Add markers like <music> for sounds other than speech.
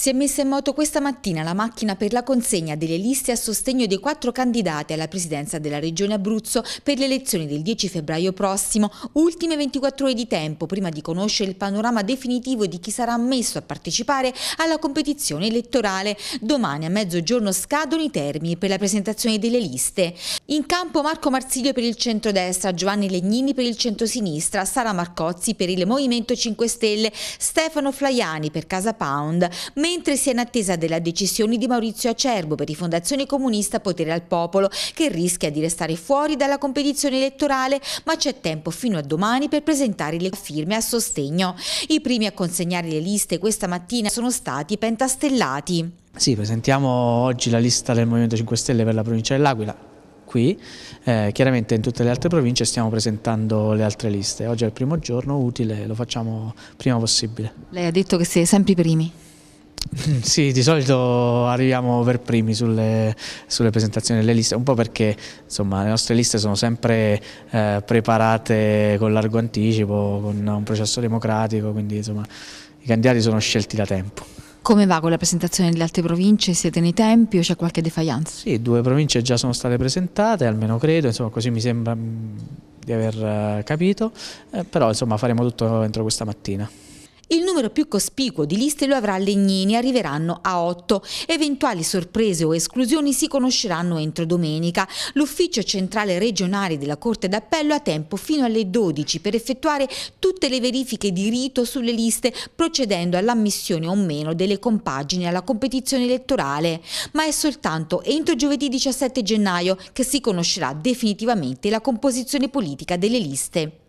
Si è messa in moto questa mattina la macchina per la consegna delle liste a sostegno dei quattro candidati alla presidenza della Regione Abruzzo per le elezioni del 10 febbraio prossimo, ultime 24 ore di tempo prima di conoscere il panorama definitivo di chi sarà ammesso a partecipare alla competizione elettorale. Domani a mezzogiorno scadono i termini per la presentazione delle liste. In campo Marco Marsiglio per il centrodestra, Giovanni Legnini per il centrosinistra, Sara Marcozzi per il Movimento 5 Stelle, Stefano Flaiani per Casa Pound, mentre si è in attesa della decisione di Maurizio Acerbo per Rifondazione Comunista Potere al Popolo, che rischia di restare fuori dalla competizione elettorale, ma c'è tempo fino a domani per presentare le firme a sostegno. I primi a consegnare le liste questa mattina sono stati pentastellati. Sì, presentiamo oggi la lista del Movimento 5 Stelle per la provincia dell'Aquila, qui, eh, chiaramente in tutte le altre province stiamo presentando le altre liste, oggi è il primo giorno utile, lo facciamo prima possibile. Lei ha detto che siete sempre i primi? <laughs> Sì, di solito arriviamo per primi sulle, sulle, presentazioni delle liste, un po' perché insomma, le nostre liste sono sempre eh, preparate con largo anticipo, con un processo democratico, quindi insomma, i candidati sono scelti da tempo. Come va con la presentazione delle altre province? Siete nei tempi o c'è qualche defaianza? Sì, due province già sono state presentate, almeno credo, insomma così mi sembra mm, di aver eh, capito, eh, però insomma faremo tutto entro questa mattina. Il numero più cospicuo di liste lo avrà Legnini, arriveranno a 8. Eventuali sorprese o esclusioni si conosceranno entro domenica. L'ufficio centrale regionale della Corte d'Appello ha tempo fino alle 12 per effettuare tutte le verifiche di rito sulle liste, procedendo all'ammissione o meno delle compagini alla competizione elettorale. Ma è soltanto entro giovedì 17 gennaio che si conoscerà definitivamente la composizione politica delle liste.